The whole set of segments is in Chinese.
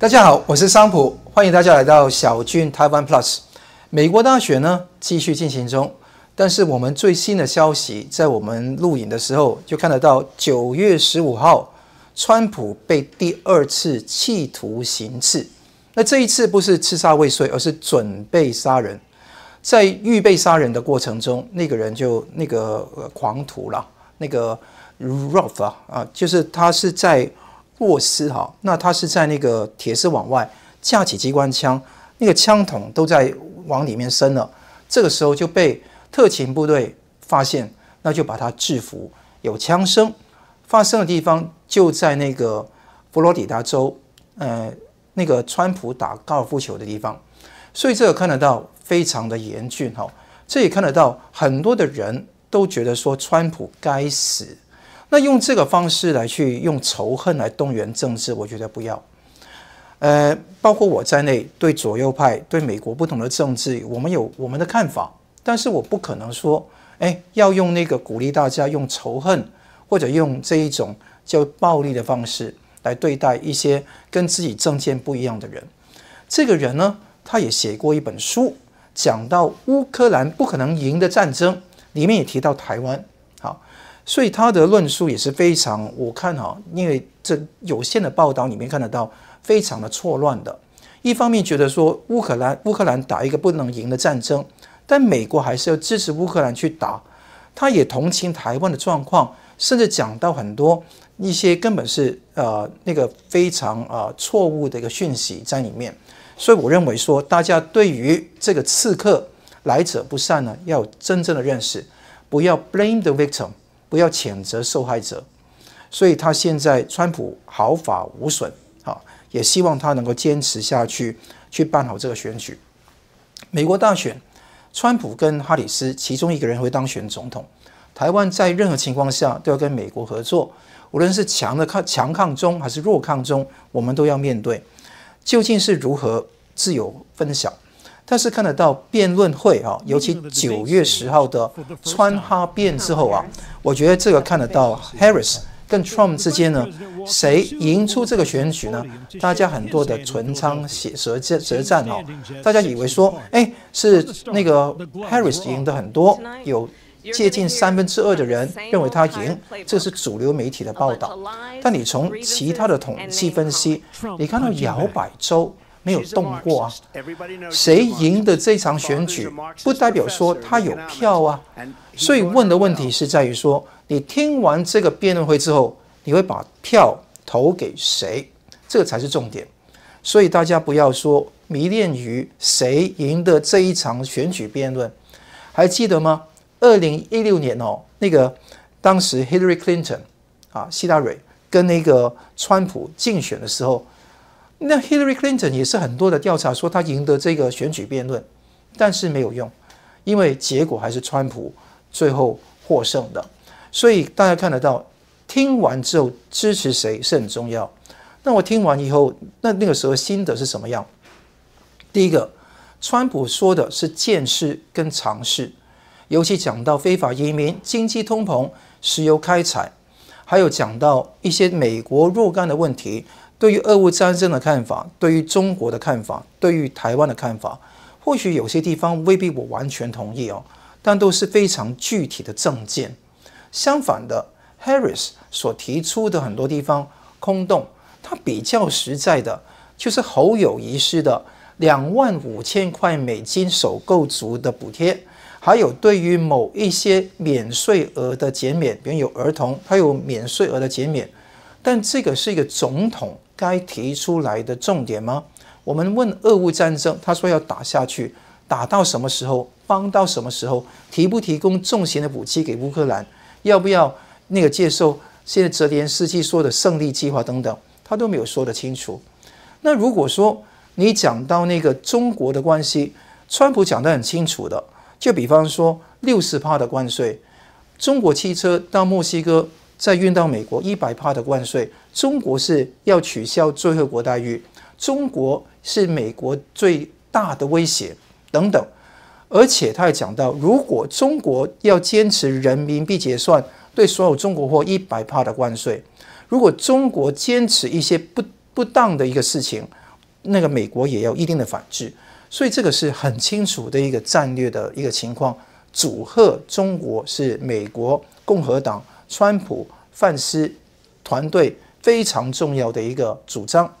大家好，我是桑普，欢迎大家来到小俊台湾 Plus。美国大选呢继续进行中，但是我们最新的消息，在我们录影的时候就看得到，九月十五号，川普被第二次企图行刺。那这一次不是刺杀未遂，而是准备杀人。在预备杀人的过程中，那个人就那个狂徒了，那个 r o l f 啊，啊，就是他是在。沃斯哈，那他是在那个铁丝网外架起机关枪，那个枪筒都在往里面伸了。这个时候就被特勤部队发现，那就把他制服。有枪声发生的地方就在那个佛罗里达州，呃，那个川普打高尔夫球的地方。所以这个看得到非常的严峻哈，这也看得到很多的人都觉得说川普该死。那用这个方式来去用仇恨来动员政治，我觉得不要。呃，包括我在内，对左右派、对美国不同的政治，我们有我们的看法。但是我不可能说，哎，要用那个鼓励大家用仇恨或者用这一种叫暴力的方式来对待一些跟自己政见不一样的人。这个人呢，他也写过一本书，讲到乌克兰不可能赢的战争，里面也提到台湾。所以他的论述也是非常，我看哈，因为这有限的报道里面看得到非常的错乱的。一方面觉得说乌克兰乌克兰打一个不能赢的战争，但美国还是要支持乌克兰去打，他也同情台湾的状况，甚至讲到很多一些根本是呃那个非常呃错误的一个讯息在里面。所以我认为说，大家对于这个刺客来者不善呢，要真正的认识，不要 blame the victim。不要谴责受害者，所以他现在川普毫发无损啊，也希望他能够坚持下去，去办好这个选举。美国大选，川普跟哈里斯其中一个人会当选总统。台湾在任何情况下都要跟美国合作，无论是强的抗强抗中还是弱抗中，我们都要面对，究竟是如何，自有分晓。但是看得到辩论会啊，尤其九月十号的川哈辩之后啊，我觉得这个看得到 Harris 跟 Trump 之间呢，谁赢出这个选举呢？大家很多的唇枪舌舌舌战哦，大家以为说，哎，是那个 Harris 赢得很多，有接近三分之二的人认为他赢，这是主流媒体的报道。但你从其他的统计分析，你看到摇摆州。没有动过啊！谁赢的这场选举，不代表说他有票啊。所以问的问题是在于说，你听完这个辩论会之后，你会把票投给谁？这个才是重点。所以大家不要说迷恋于谁赢得这一场选举辩论。还记得吗？二零一六年哦，那个当时 Hillary Clinton 啊，希拉蕊跟那个川普竞选的时候。那 Hillary Clinton 也是很多的调查说他赢得这个选举辩论，但是没有用，因为结果还是川普最后获胜的。所以大家看得到，听完之后支持谁是很重要。那我听完以后，那那个时候心得是什么样？第一个，川普说的是见识跟尝试，尤其讲到非法移民、经济通膨、石油开采，还有讲到一些美国若干的问题。对于俄乌战争的看法，对于中国的看法，对于台湾的看法，或许有些地方未必我完全同意哦，但都是非常具体的政见。相反的，Harris 所提出的很多地方空洞，他比较实在的就是侯友仪式的两万五千块美金首购族的补贴，还有对于某一些免税额的减免，比如有儿童，他有免税额的减免，但这个是一个总统。该提出来的重点吗？我们问俄乌战争，他说要打下去，打到什么时候，帮到什么时候，提不提供重型的武器给乌克兰，要不要那个接受现在泽连斯基说的胜利计划等等，他都没有说得清楚。那如果说你讲到那个中国的关系，川普讲得很清楚的，就比方说六十帕的关税，中国汽车到墨西哥再运到美国一百帕的关税。中国是要取消最惠国待遇，中国是美国最大的威胁等等，而且他也讲到，如果中国要坚持人民币结算，对所有中国货一百帕的关税；如果中国坚持一些不不当的一个事情，那个美国也要一定的反制。所以这个是很清楚的一个战略的一个情况，祝贺中国是美国共和党川普范斯团队。非常重要的一个主张。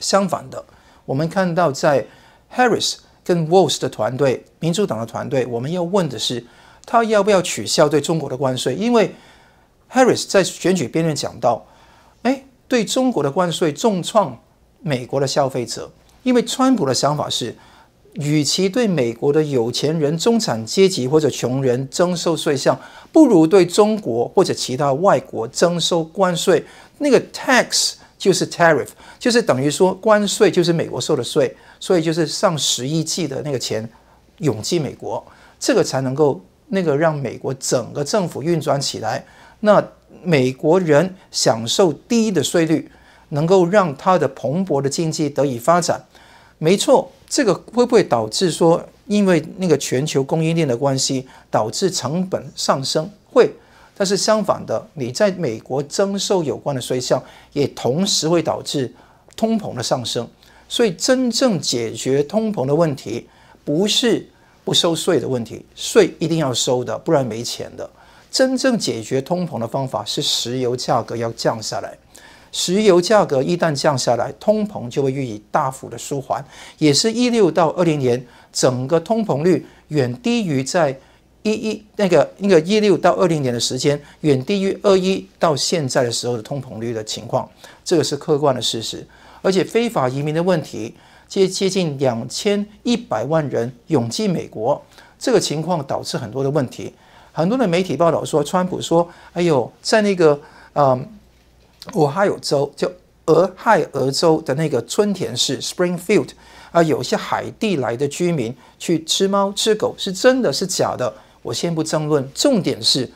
相反的，我们看到在 Harris 跟 w o l f 的团队，民主党的团队，我们要问的是，他要不要取消对中国的关税？因为 Harris 在选举辩论讲到，哎，对中国的关税重创美国的消费者，因为川普的想法是。与其对美国的有钱人、中产阶级或者穷人征收税项，不如对中国或者其他外国征收关税。那个 tax 就是 tariff，就是等于说关税就是美国收的税，所以就是上十亿季的那个钱涌进美国，这个才能够那个让美国整个政府运转起来。那美国人享受低的税率，能够让他的蓬勃的经济得以发展。没错。这个会不会导致说，因为那个全球供应链的关系，导致成本上升？会。但是相反的，你在美国征收有关的税项，也同时会导致通膨的上升。所以，真正解决通膨的问题，不是不收税的问题，税一定要收的，不然没钱的。真正解决通膨的方法是石油价格要降下来。石油价格一旦降下来，通膨就会予以大幅的舒缓，也是一六到二零年整个通膨率远低于在一一那个那个一六到二零年的时间，远低于二一到现在的时候的通膨率的情况，这个是客观的事实。而且非法移民的问题，接接近两千一百万人涌进美国，这个情况导致很多的问题。很多的媒体报道说，川普说：“哎呦，在那个嗯。”俄亥俄州，就俄亥俄州的那个春田市 （Springfield） 啊，有些海地来的居民去吃猫吃狗是真的是假的？我先不争论，重点是，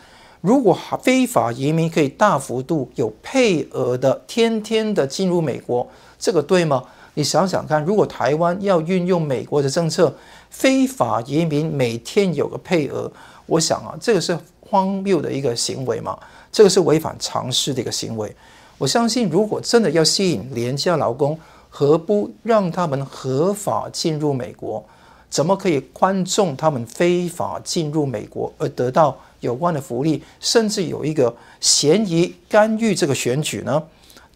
如果非法移民可以大幅度有配额的，天天的进入美国，这个对吗？你想想看，如果台湾要运用美国的政策，非法移民每天有个配额，我想啊，这个是荒谬的一个行为嘛？这个是违反常识的一个行为。我相信，如果真的要吸引廉价劳工，何不让他们合法进入美国？怎么可以宽纵他们非法进入美国而得到有关的福利，甚至有一个嫌疑干预这个选举呢？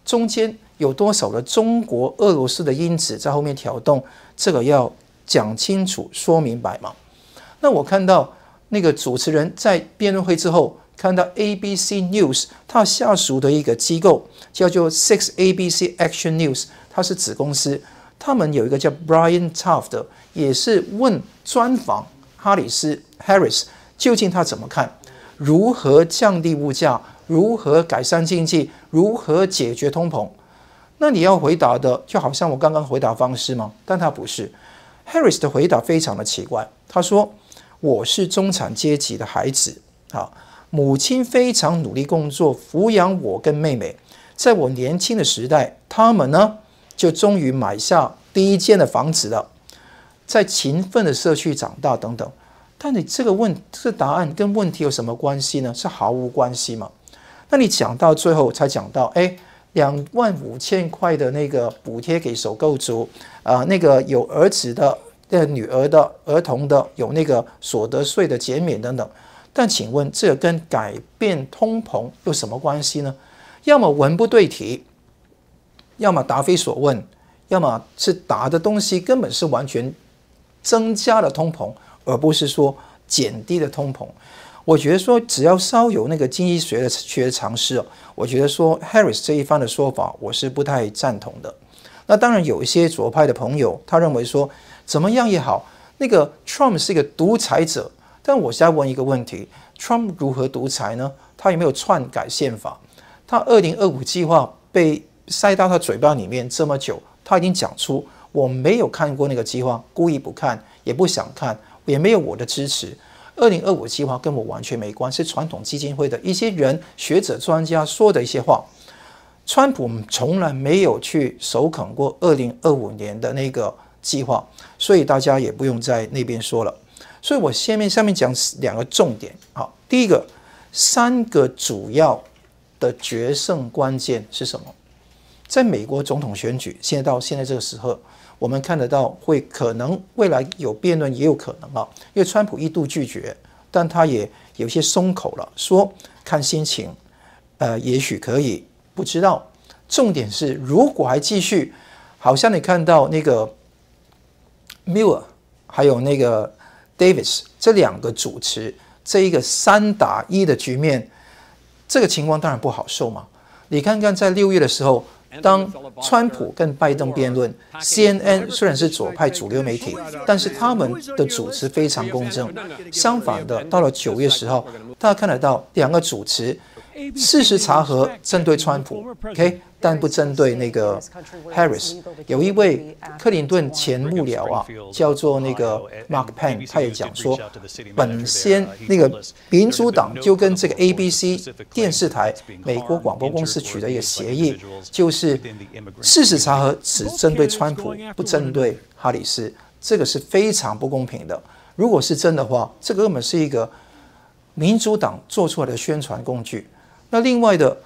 中间有多少的中国、俄罗斯的因子在后面挑动？这个要讲清楚、说明白嘛？那我看到那个主持人在辩论会之后。看到 ABC News，它下属的一个机构叫做 Six ABC Action News，它是子公司。他们有一个叫 Brian Tuff 的，也是问专访哈里斯 Harris，究竟他怎么看如何降低物价，如何改善经济，如何解决通膨？那你要回答的，就好像我刚刚回答方式吗？但他不是，Harris 的回答非常的奇怪。他说：“我是中产阶级的孩子。”好。母亲非常努力工作，抚养我跟妹妹。在我年轻的时代，他们呢就终于买下第一间的房子了。在勤奋的社区长大等等。但你这个问，这答案跟问题有什么关系呢？是毫无关系嘛？那你讲到最后才讲到，哎，两万五千块的那个补贴给首购族啊，那个有儿子的、那女儿的、儿童的，有那个所得税的减免等等。但请问，这跟改变通膨有什么关系呢？要么文不对题，要么答非所问，要么是答的东西根本是完全增加了通膨，而不是说减低了通膨。我觉得说，只要稍有那个经济学的学常识哦，我觉得说，Harris 这一方的说法，我是不太赞同的。那当然有一些左派的朋友，他认为说，怎么样也好，那个 Trump 是一个独裁者。但我现在问一个问题：Trump 如何独裁呢？他有没有篡改宪法？他二零二五计划被塞到他嘴巴里面这么久，他已经讲出我没有看过那个计划，故意不看，也不想看，也没有我的支持。二零二五计划跟我完全没关系，传统基金会的一些人、学者、专家说的一些话，川普从来没有去首肯过二零二五年的那个计划，所以大家也不用在那边说了。所以，我下面下面讲两个重点。好，第一个，三个主要的决胜关键是什么？在美国总统选举，现在到现在这个时候，我们看得到会可能未来有辩论，也有可能啊，因为川普一度拒绝，但他也有些松口了，说看心情，呃，也许可以，不知道。重点是，如果还继续，好像你看到那个 m 尔 r 还有那个。Davis 这两个主持，这一个三打一的局面，这个情况当然不好受嘛。你看看，在六月的时候，当川普跟拜登辩论，CNN 虽然是左派主流媒体，但是他们的主持非常公正。相反的，到了九月十号，大家看得到两个主持。事实查核针对川普，OK，但不针对那个 Harris。有一位克林顿前幕僚啊，叫做那个 Mark Penn，他也讲说，本身那个民主党就跟这个 ABC 电视台、美国广播公司取得一个协议，就是事实查核只针对川普，不针对哈里斯。这个是非常不公平的。如果是真的话，这个根本是一个民主党做出来的宣传工具。那另外的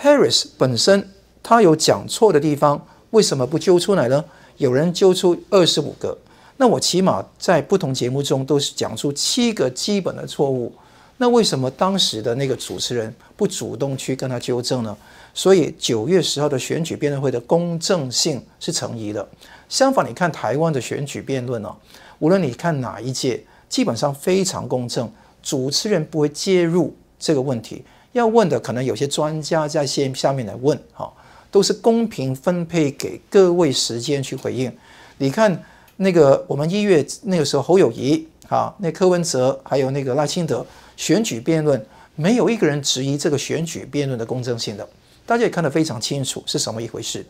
，Harris 本身他有讲错的地方，为什么不揪出来呢？有人揪出二十五个，那我起码在不同节目中都是讲出七个基本的错误。那为什么当时的那个主持人不主动去跟他纠正呢？所以九月十号的选举辩论会的公正性是成疑的。相反，你看台湾的选举辩论哦，无论你看哪一届，基本上非常公正，主持人不会介入这个问题。要问的可能有些专家在线下面来问，哈，都是公平分配给各位时间去回应。你看那个我们一月那个时候，侯友谊，哈，那柯文哲还有那个赖清德选举辩论，没有一个人质疑这个选举辩论的公正性的，大家也看得非常清楚是什么一回事。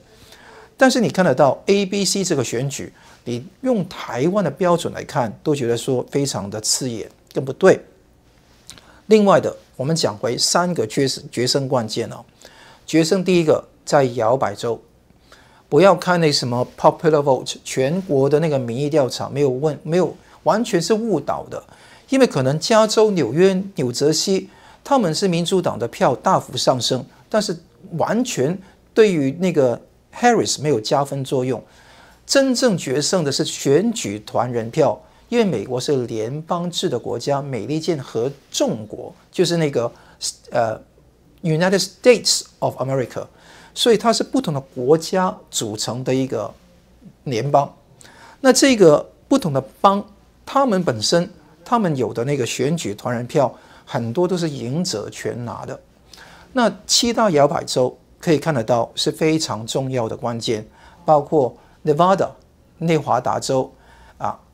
但是你看得到 A、B、C 这个选举，你用台湾的标准来看，都觉得说非常的刺眼，更不对。另外的。我们讲回三个决胜决胜关键哦，决胜第一个在摇摆州，不要看那什么 popular vote 全国的那个民意调查没有问没有完全是误导的，因为可能加州、纽约、纽泽西他们是民主党的票大幅上升，但是完全对于那个 Harris 没有加分作用，真正决胜的是选举团人票。因为美国是联邦制的国家，美利坚合众国就是那个呃 United States of America，所以它是不同的国家组成的一个联邦。那这个不同的邦，他们本身他们有的那个选举团人票很多都是赢者全拿的。那七大摇摆州可以看得到是非常重要的关键，包括 Nevada 内华达州。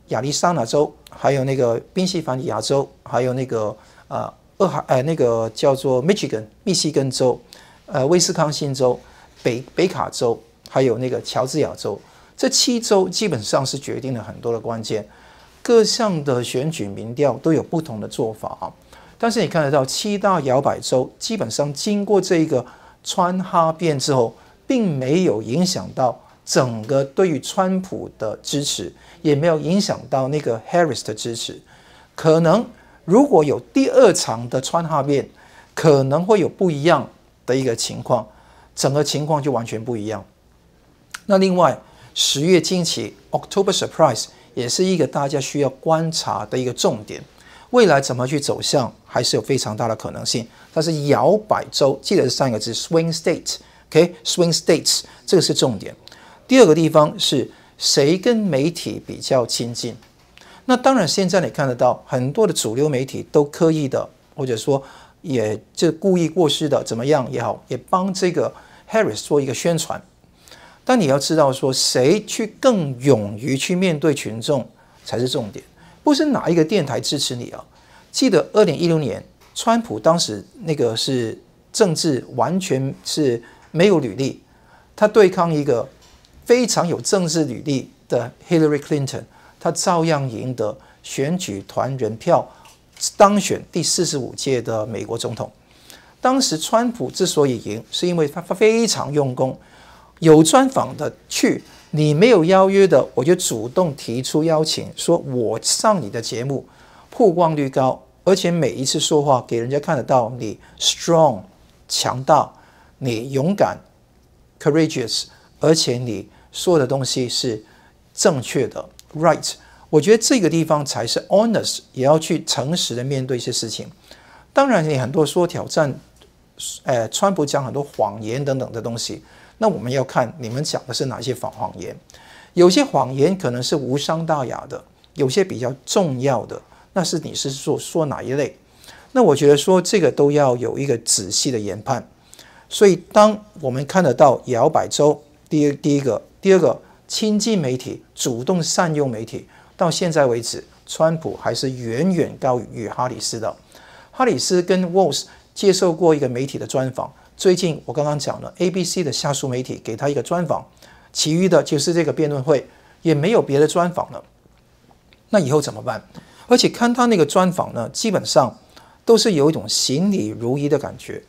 亚利桑那州，还有那个宾夕法尼亚州，还有那个呃俄海，呃，那个叫做 Michigan，密西根州，呃，威斯康星州，北北卡州，还有那个乔治亚州，这七州基本上是决定了很多的关键，各项的选举民调都有不同的做法啊。但是你看得到，七大摇摆州基本上经过这个川哈变之后，并没有影响到。整个对于川普的支持也没有影响到那个 Harris 的支持。可能如果有第二场的川哈变，可能会有不一样的一个情况，整个情况就完全不一样。那另外十月惊奇 （October Surprise） 也是一个大家需要观察的一个重点。未来怎么去走向，还是有非常大的可能性。但是摇摆州，记得是三个字：Swing State。OK，Swing States，这个是重点。第二个地方是谁跟媒体比较亲近？那当然，现在你看得到很多的主流媒体都刻意的，或者说，也就故意过失的怎么样也好，也帮这个 Harris 做一个宣传。但你要知道，说谁去更勇于去面对群众才是重点，不是哪一个电台支持你啊！记得二零一六年，川普当时那个是政治完全是没有履历，他对抗一个。非常有政治履历的 Hillary Clinton，她照样赢得选举团人票，当选第四十五届的美国总统。当时川普之所以赢，是因为他非常用功，有专访的去，你没有邀约的，我就主动提出邀请，说我上你的节目，曝光率高，而且每一次说话给人家看得到你 strong 强大，你勇敢，courageous，而且你。说的东西是正确的，right？我觉得这个地方才是 honest，也要去诚实的面对一些事情。当然，你很多说挑战，呃，川普讲很多谎言等等的东西，那我们要看你们讲的是哪些谎谎言。有些谎言可能是无伤大雅的，有些比较重要的，那是你是说说哪一类？那我觉得说这个都要有一个仔细的研判。所以，当我们看得到摇摆州。第第一个，第二个，亲近媒体，主动善用媒体。到现在为止，川普还是远远高于哈里斯的。哈里斯跟沃斯接受过一个媒体的专访。最近我刚刚讲了，ABC 的下属媒体给他一个专访。其余的就是这个辩论会，也没有别的专访了。那以后怎么办？而且看他那个专访呢，基本上都是有一种行礼如仪的感觉，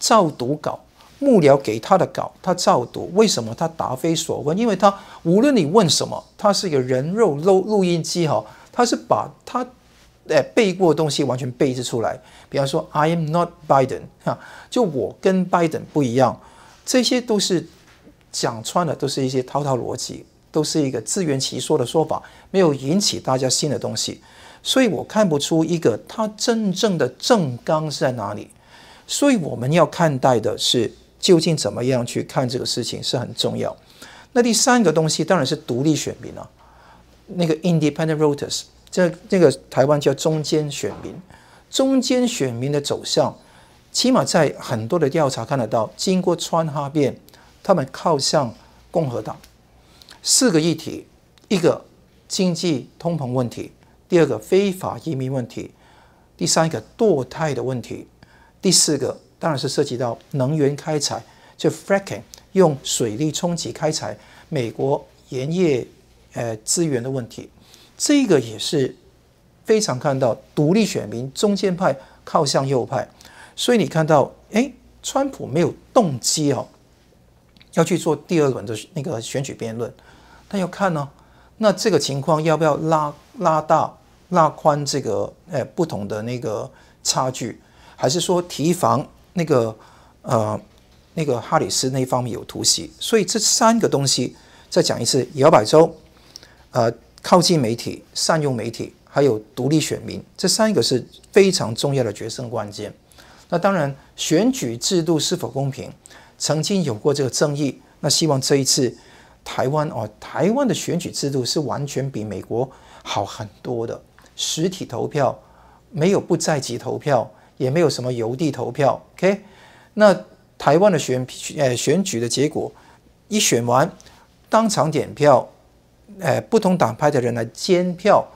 照读稿。幕僚给他的稿，他照读。为什么他答非所问？因为他无论你问什么，他是一个人肉录录音机哈。他是把他，哎背过的东西完全背制出来。比方说，I am not Biden，哈，就我跟 Biden 不一样。这些都是讲穿的，都是一些滔滔逻辑，都是一个自圆其说的说法，没有引起大家新的东西。所以我看不出一个他真正的正纲是在哪里。所以我们要看待的是。究竟怎么样去看这个事情是很重要。那第三个东西当然是独立选民啊，那个 independent voters，这那个台湾叫中间选民。中间选民的走向，起码在很多的调查看得到，经过川哈变，他们靠向共和党。四个议题：一个经济通膨问题，第二个非法移民问题，第三个堕胎的问题，第四个。当然是涉及到能源开采，就 fracking 用水力冲击开采美国盐业，呃资源的问题，这个也是非常看到独立选民中间派靠向右派，所以你看到哎，川普没有动机哦，要去做第二轮的那个选举辩论，但要看呢，那这个情况要不要拉拉大拉宽这个呃不同的那个差距，还是说提防？那个呃，那个哈里斯那方面有突袭，所以这三个东西再讲一次：摇摆州、呃，靠近媒体、善用媒体，还有独立选民，这三个是非常重要的决胜关键。那当然，选举制度是否公平，曾经有过这个争议。那希望这一次台湾哦，台湾的选举制度是完全比美国好很多的，实体投票没有不在籍投票。也没有什么邮递投票，OK？那台湾的选，呃，选举的结果一选完，当场点票，呃，不同党派的人来监票，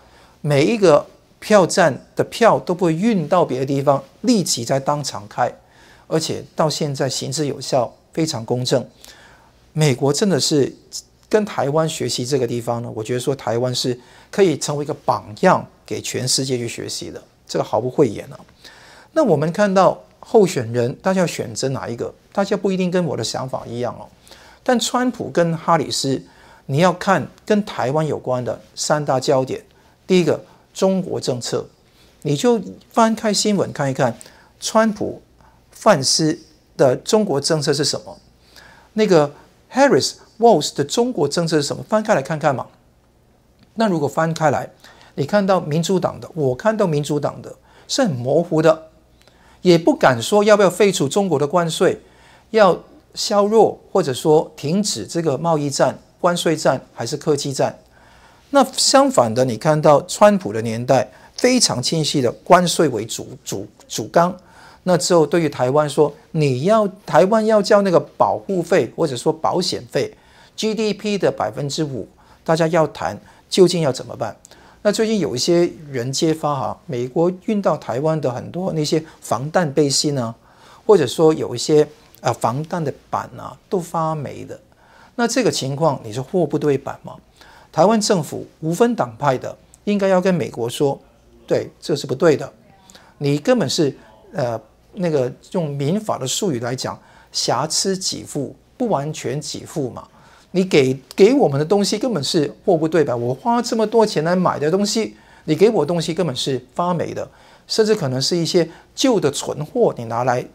每一个票站的票都不会运到别的地方，立即在当场开，而且到现在行之有效，非常公正。美国真的是跟台湾学习这个地方呢？我觉得说台湾是可以成为一个榜样，给全世界去学习的，这个毫不讳言啊。那我们看到候选人，大家要选择哪一个？大家不一定跟我的想法一样哦。但川普跟哈里斯，你要看跟台湾有关的三大焦点。第一个，中国政策，你就翻开新闻看一看，川普、范斯的中国政策是什么？那个 Harris、Walls 的中国政策是什么？翻开来看看嘛。那如果翻开来，你看到民主党的，我看到民主党的是很模糊的。也不敢说要不要废除中国的关税，要削弱或者说停止这个贸易战、关税战还是科技战。那相反的，你看到川普的年代非常清晰的关税为主、主主纲。那之后对于台湾说，你要台湾要交那个保护费或者说保险费，GDP 的百分之五，大家要谈究竟要怎么办。那最近有一些人揭发哈，美国运到台湾的很多那些防弹背心啊，或者说有一些啊防弹的板啊，都发霉的。那这个情况你是货不对板吗？台湾政府无分党派的，应该要跟美国说，对，这是不对的。你根本是呃那个用民法的术语来讲，瑕疵给付不完全给付嘛。你给给我们的东西根本是货不对版，我花这么多钱来买的东西，你给我东西根本是发霉的，甚至可能是一些旧的存货，你拿来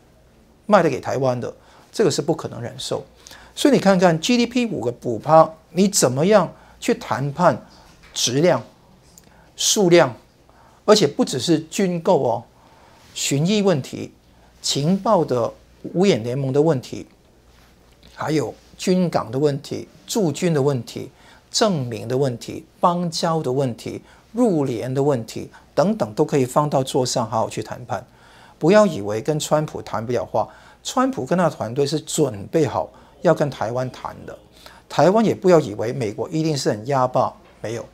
卖的给台湾的，这个是不可能忍受。所以你看看 GDP 五个补趴，你怎么样去谈判质量、数量，而且不只是军购哦，寻弋问题、情报的五眼联盟的问题，还有。军港的问题、驻军的问题、证明的问题、邦交的问题、入联的问题等等，都可以放到桌上好好去谈判。不要以为跟川普谈不了话，川普跟他的团队是准备好要跟台湾谈的。台湾也不要以为美国一定是很压霸，没有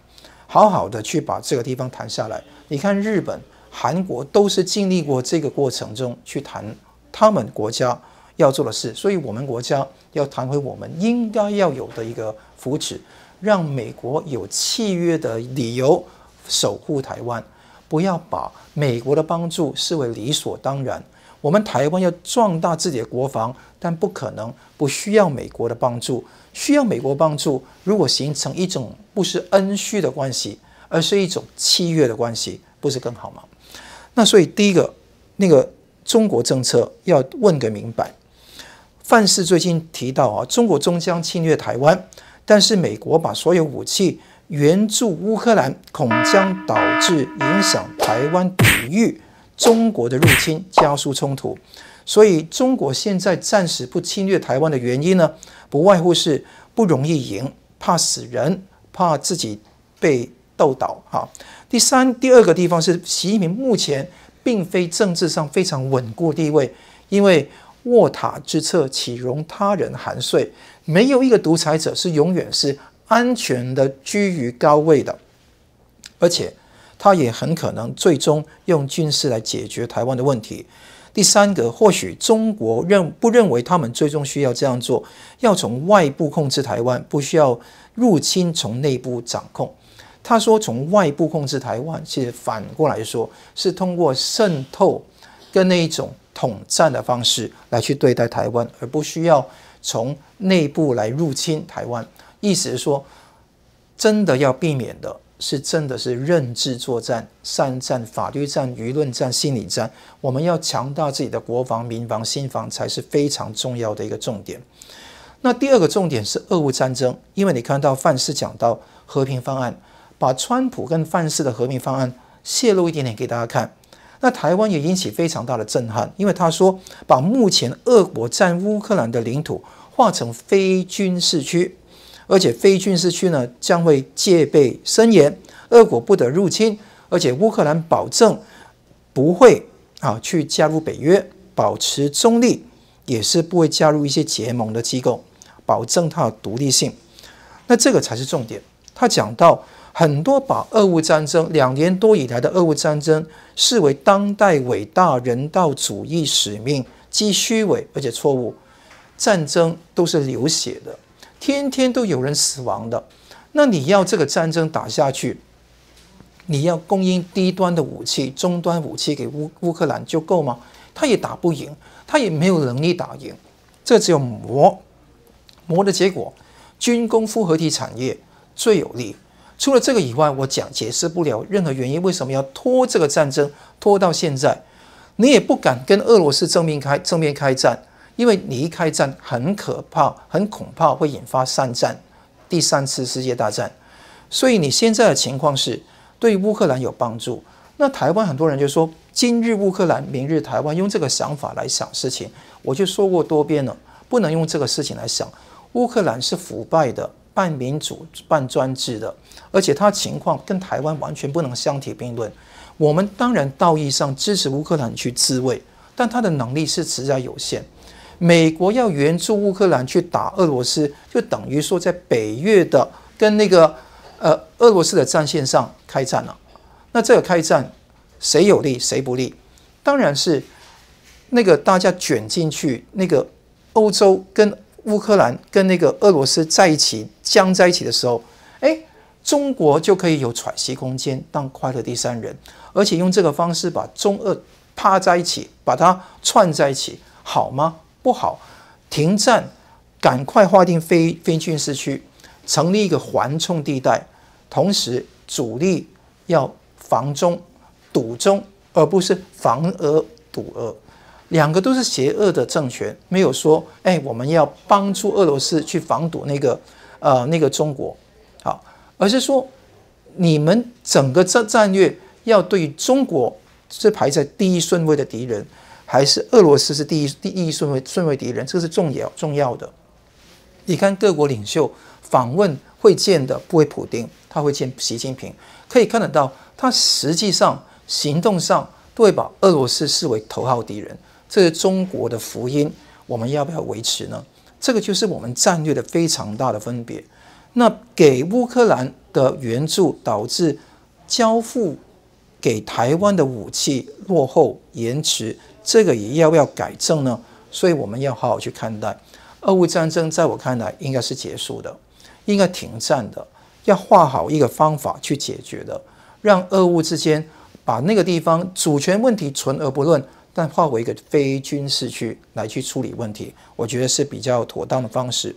好好的去把这个地方谈下来。你看日本、韩国都是经历过这个过程中去谈他们国家。要做的事，所以，我们国家要谈回我们应该要有的一个扶持，让美国有契约的理由守护台湾，不要把美国的帮助视为理所当然。我们台湾要壮大自己的国防，但不可能不需要美国的帮助。需要美国帮助，如果形成一种不是恩需的关系，而是一种契约的关系，不是更好吗？那所以，第一个那个中国政策要问个明白。范氏最近提到啊，中国终将侵略台湾，但是美国把所有武器援助乌克兰，恐将导致影响台湾抵御中国的入侵，加速冲突。所以中国现在暂时不侵略台湾的原因呢，不外乎是不容易赢，怕死人，怕自己被斗倒哈。第三，第二个地方是习近平目前并非政治上非常稳固地位，因为。卧榻之侧，岂容他人酣睡？没有一个独裁者是永远是安全的居于高位的，而且他也很可能最终用军事来解决台湾的问题。第三个，或许中国认不认为他们最终需要这样做，要从外部控制台湾，不需要入侵，从内部掌控。他说从外部控制台湾，其实反过来说是通过渗透跟那一种。统战的方式来去对待台湾，而不需要从内部来入侵台湾。意思是说，真的要避免的是，真的是认知作战、善战、法律战、舆论战、心理战。我们要强大自己的国防、民防、心防才是非常重要的一个重点。那第二个重点是俄乌战争，因为你看到范氏讲到和平方案，把川普跟范氏的和平方案泄露一点点给大家看。那台湾也引起非常大的震撼，因为他说把目前俄国占乌克兰的领土划成非军事区，而且非军事区呢将会戒备森严，俄国不得入侵，而且乌克兰保证不会啊去加入北约，保持中立，也是不会加入一些结盟的机构，保证它的独立性。那这个才是重点。他讲到。很多把俄乌战争两年多以来的俄乌战争视为当代伟大人道主义使命，既虚伪而且错误。战争都是流血的，天天都有人死亡的。那你要这个战争打下去，你要供应低端的武器、中端武器给乌乌克兰就够吗？他也打不赢，他也没有能力打赢。这只有磨磨的结果，军工复合体产业最有利。除了这个以外，我讲解释不了任何原因，为什么要拖这个战争拖到现在？你也不敢跟俄罗斯正面开正面开战，因为你一开战很可怕、很恐怕会引发三战、第三次世界大战。所以你现在的情况是对乌克兰有帮助。那台湾很多人就说“今日乌克兰，明日台湾”，用这个想法来想事情，我就说过多遍了，不能用这个事情来想。乌克兰是腐败的。半民主、半专制的，而且他情况跟台湾完全不能相提并论。我们当然道义上支持乌克兰去自卫，但他的能力是实在有限。美国要援助乌克兰去打俄罗斯，就等于说在北越的跟那个呃俄罗斯的战线上开战了。那这个开战，谁有利谁不利？当然是那个大家卷进去那个欧洲跟。乌克兰跟那个俄罗斯在一起僵在一起的时候，哎，中国就可以有喘息空间，当快乐第三人，而且用这个方式把中俄趴在一起，把它串在一起，好吗？不好，停战，赶快划定非非军事区，成立一个缓冲地带，同时主力要防中堵中，而不是防俄堵俄。两个都是邪恶的政权，没有说，哎，我们要帮助俄罗斯去防堵那个，呃，那个中国，好，而是说，你们整个战战略要对中国是排在第一顺位的敌人，还是俄罗斯是第一第一顺位顺位敌人？这个是重要重要的。你看各国领袖访问会见的不会普丁，他会见习近平，可以看得到，他实际上行动上都会把俄罗斯视为头号敌人。这是中国的福音，我们要不要维持呢？这个就是我们战略的非常大的分别。那给乌克兰的援助导致交付给台湾的武器落后延迟，这个也要不要改正呢？所以我们要好好去看待。俄乌战争在我看来应该是结束的，应该停战的，要画好一个方法去解决的，让俄乌之间把那个地方主权问题存而不论。但划为一个非军事区来去处理问题，我觉得是比较妥当的方式。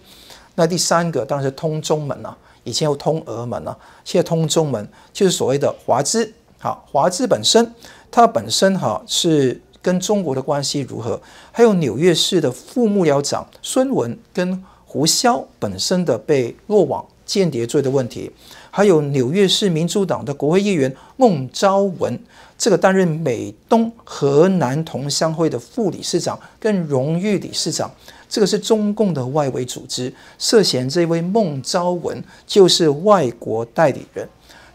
那第三个当然是通中门了，以前有通俄门呢，现在通中门就是所谓的华资。好，华资本身它本身哈是跟中国的关系如何？还有纽约市的副幕僚长孙文跟胡潇本身的被落网间谍罪的问题。还有纽约市民主党的国会议员孟昭文，这个担任美东河南同乡会的副理事长跟荣誉理事长，这个是中共的外围组织，涉嫌这位孟昭文就是外国代理人。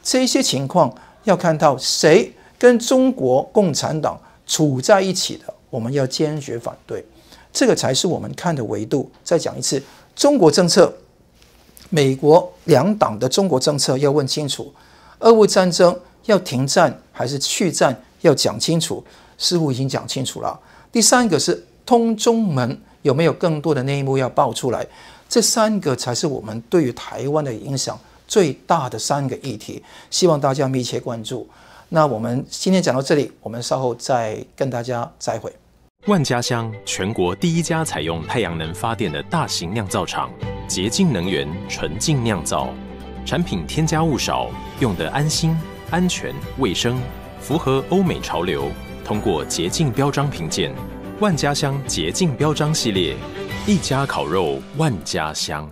这些情况要看到谁跟中国共产党处在一起的，我们要坚决反对。这个才是我们看的维度。再讲一次，中国政策。美国两党的中国政策要问清楚，俄乌战争要停战还是去战要讲清楚，似乎已经讲清楚了。第三个是通中门有没有更多的内幕要爆出来？这三个才是我们对于台湾的影响最大的三个议题，希望大家密切关注。那我们今天讲到这里，我们稍后再跟大家再会。万家香，全国第一家采用太阳能发电的大型酿造厂，洁净能源，纯净酿造，产品添加物少，用得安心、安全、卫生，符合欧美潮流，通过洁净标章评鉴。万家香洁净标章系列，一家烤肉，万家香。